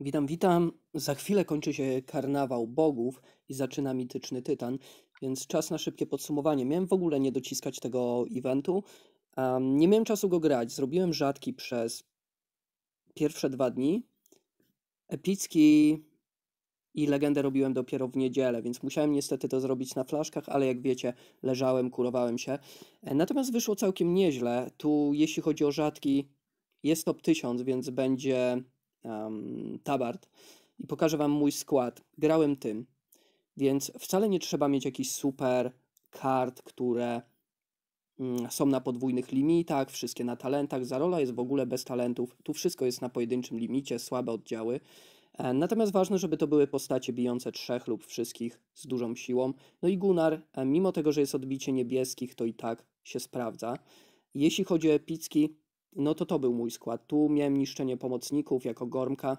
Witam, witam. Za chwilę kończy się karnawał bogów i zaczyna mityczny tytan, więc czas na szybkie podsumowanie. Miałem w ogóle nie dociskać tego eventu. Um, nie miałem czasu go grać. Zrobiłem rzadki przez pierwsze dwa dni. Epicki i legendę robiłem dopiero w niedzielę, więc musiałem niestety to zrobić na flaszkach, ale jak wiecie, leżałem, kurowałem się. E, natomiast wyszło całkiem nieźle. Tu, jeśli chodzi o rzadki, jest top 1000, więc będzie um, Tabard i pokażę Wam mój skład. Grałem tym, więc wcale nie trzeba mieć jakichś super kart, które mm, są na podwójnych limitach, wszystkie na talentach. Zarola jest w ogóle bez talentów. Tu wszystko jest na pojedynczym limicie, słabe oddziały. E, natomiast ważne, żeby to były postacie bijące trzech lub wszystkich z dużą siłą. No i Gunnar, e, mimo tego, że jest odbicie niebieskich, to i tak się sprawdza. Jeśli chodzi o epicki, no to to był mój skład. Tu miałem niszczenie pomocników jako Gormka,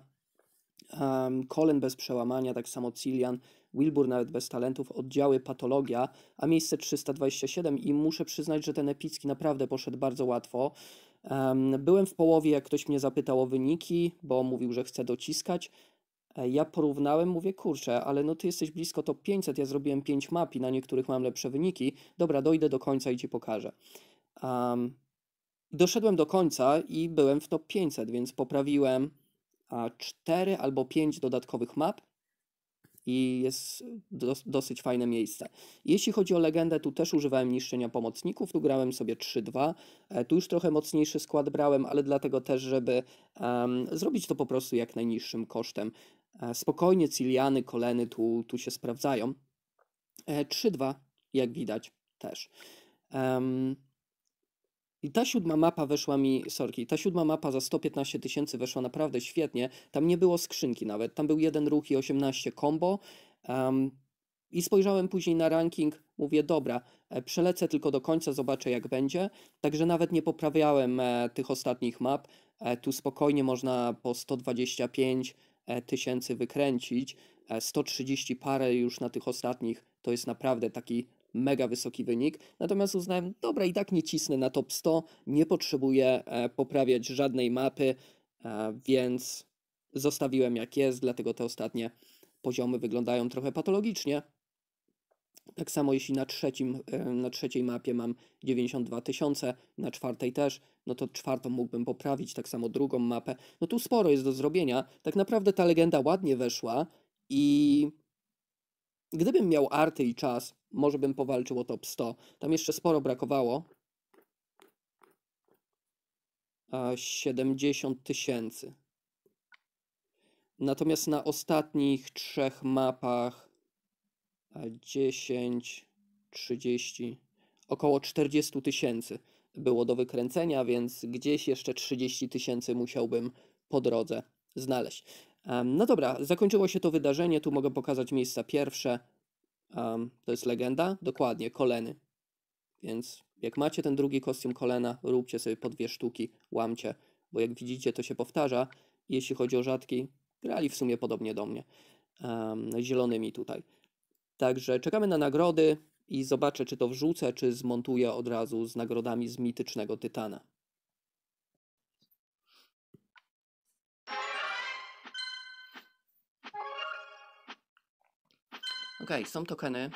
um, Kolen bez przełamania, tak samo Cillian, Wilbur nawet bez talentów, oddziały patologia, a miejsce 327 i muszę przyznać, że ten epicki naprawdę poszedł bardzo łatwo. Um, byłem w połowie, jak ktoś mnie zapytał o wyniki, bo mówił, że chce dociskać. E, ja porównałem, mówię, kurczę, ale no ty jesteś blisko top 500, ja zrobiłem 5 map i na niektórych mam lepsze wyniki. Dobra, dojdę do końca i ci pokażę. Um, Doszedłem do końca i byłem w top 500, więc poprawiłem 4 albo 5 dodatkowych map i jest dosyć fajne miejsce. Jeśli chodzi o legendę, tu też używałem niszczenia pomocników, tu grałem sobie 3-2, e, tu już trochę mocniejszy skład brałem, ale dlatego też, żeby um, zrobić to po prostu jak najniższym kosztem. E, spokojnie Ciliany, Koleny tu, tu się sprawdzają. 3-2, e, jak widać, też. Um, i ta siódma mapa weszła mi, sorki, ta siódma mapa za 115 tysięcy weszła naprawdę świetnie. Tam nie było skrzynki nawet, tam był jeden ruch i 18 combo. Um, I spojrzałem później na ranking, mówię, dobra, e, przelecę tylko do końca, zobaczę jak będzie. Także nawet nie poprawiałem e, tych ostatnich map. E, tu spokojnie można po 125 e, tysięcy wykręcić. 130 e, parę już na tych ostatnich to jest naprawdę taki mega wysoki wynik, natomiast uznałem, dobra, i tak nie cisnę na top 100, nie potrzebuję e, poprawiać żadnej mapy, e, więc zostawiłem jak jest, dlatego te ostatnie poziomy wyglądają trochę patologicznie. Tak samo jeśli na, trzecim, e, na trzeciej mapie mam 92 tysiące, na czwartej też, no to czwartą mógłbym poprawić, tak samo drugą mapę. No tu sporo jest do zrobienia. Tak naprawdę ta legenda ładnie weszła i Gdybym miał arty i czas, może bym powalczył o top 100. Tam jeszcze sporo brakowało. 70 tysięcy. Natomiast na ostatnich trzech mapach 10, 30, około 40 tysięcy było do wykręcenia, więc gdzieś jeszcze 30 tysięcy musiałbym po drodze znaleźć. No dobra, zakończyło się to wydarzenie. Tu mogę pokazać miejsca pierwsze. to jest legenda, dokładnie, koleny. Więc jak macie ten drugi kostium kolena, róbcie sobie po dwie sztuki, łamcie, bo jak widzicie, to się powtarza. Jeśli chodzi o rzadki, grali w sumie podobnie do mnie, zielonymi tutaj. Także czekamy na nagrody i zobaczę, czy to wrzucę, czy zmontuję od razu z nagrodami z mitycznego Tytana. Ok, są tokeny.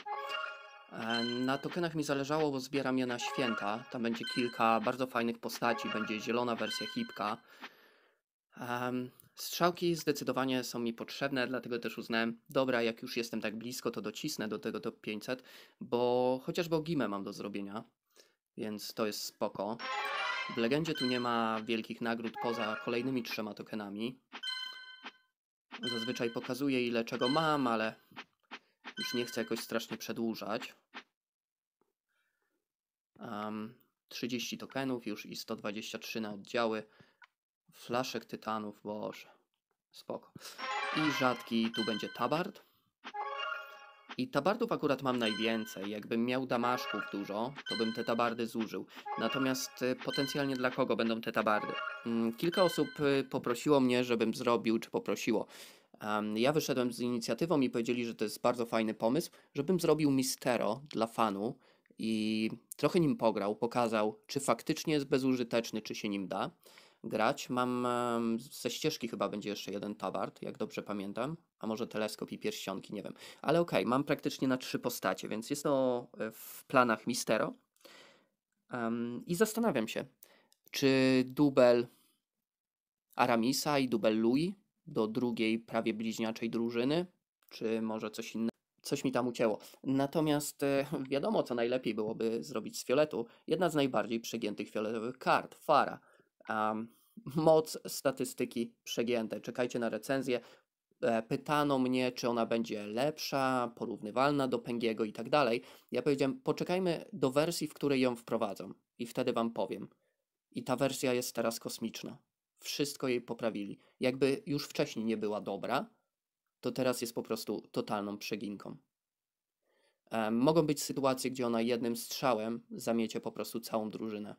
E, na tokenach mi zależało, bo zbieram je na święta. Tam będzie kilka bardzo fajnych postaci, będzie zielona wersja hipka. Um, strzałki zdecydowanie są mi potrzebne, dlatego też uznałem, dobra, jak już jestem tak blisko, to docisnę do tego top 500, bo chociażby Gimę mam do zrobienia, więc to jest spoko. W legendzie tu nie ma wielkich nagród poza kolejnymi trzema tokenami. Zazwyczaj pokazuję ile czego mam, ale już nie chcę jakoś strasznie przedłużać. Um, 30 tokenów już i 123 na oddziały. Flaszek tytanów, boże. Spoko. I rzadki, tu będzie tabard. I tabardów akurat mam najwięcej. Jakbym miał damaszków dużo, to bym te tabardy zużył. Natomiast y, potencjalnie dla kogo będą te tabardy? Mm, kilka osób y, poprosiło mnie, żebym zrobił, czy poprosiło, ja wyszedłem z inicjatywą i powiedzieli, że to jest bardzo fajny pomysł, żebym zrobił mistero dla fanu i trochę nim pograł, pokazał, czy faktycznie jest bezużyteczny, czy się nim da grać. Mam ze ścieżki chyba będzie jeszcze jeden tabard, jak dobrze pamiętam, a może teleskop i pierścionki, nie wiem. Ale okej, okay, mam praktycznie na trzy postacie, więc jest to e, w planach mistero. Um, I zastanawiam się, czy dubel Aramisa i dubel Louis do drugiej prawie bliźniaczej drużyny, czy może coś innego. Coś mi tam ucięło. Natomiast e, wiadomo, co najlepiej byłoby zrobić z fioletu. Jedna z najbardziej przegiętych fioletowych kart, Fara. Um, moc statystyki przegięte. Czekajcie na recenzję. E, pytano mnie, czy ona będzie lepsza, porównywalna do Pengiego i tak dalej. Ja powiedziałem, poczekajmy do wersji, w której ją wprowadzą i wtedy wam powiem. I ta wersja jest teraz kosmiczna wszystko jej poprawili. Jakby już wcześniej nie była dobra, to teraz jest po prostu totalną przeginką. Mogą być sytuacje, gdzie ona jednym strzałem zamiecie po prostu całą drużynę.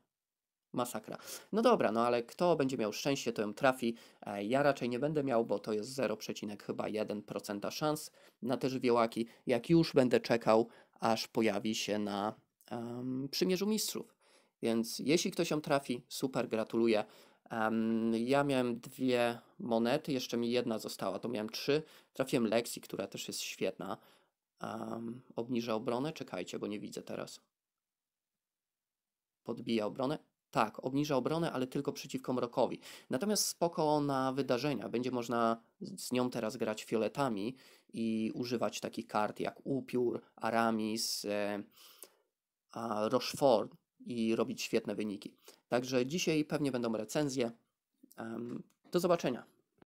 Masakra. No dobra, no ale kto będzie miał szczęście, to ją trafi. E, ja raczej nie będę miał, bo to jest 0,1% szans na te żywiołaki, jak już będę czekał, aż pojawi się na um, Przymierzu Mistrzów. Więc jeśli ktoś ją trafi, super, gratuluję. Ja miałem dwie monety, jeszcze mi jedna została, to miałem trzy. Trafiłem Lexi, która też jest świetna. obniża obronę, czekajcie, bo nie widzę teraz. Podbija obronę. Tak, obniża obronę, ale tylko przeciwko mrokowi. Natomiast spoko na wydarzenia. Będzie można z nią teraz grać fioletami i używać takich kart jak Upiór, Aramis, e, a Rochefort i robić świetne wyniki. Także dzisiaj pewnie będą recenzje. Do zobaczenia.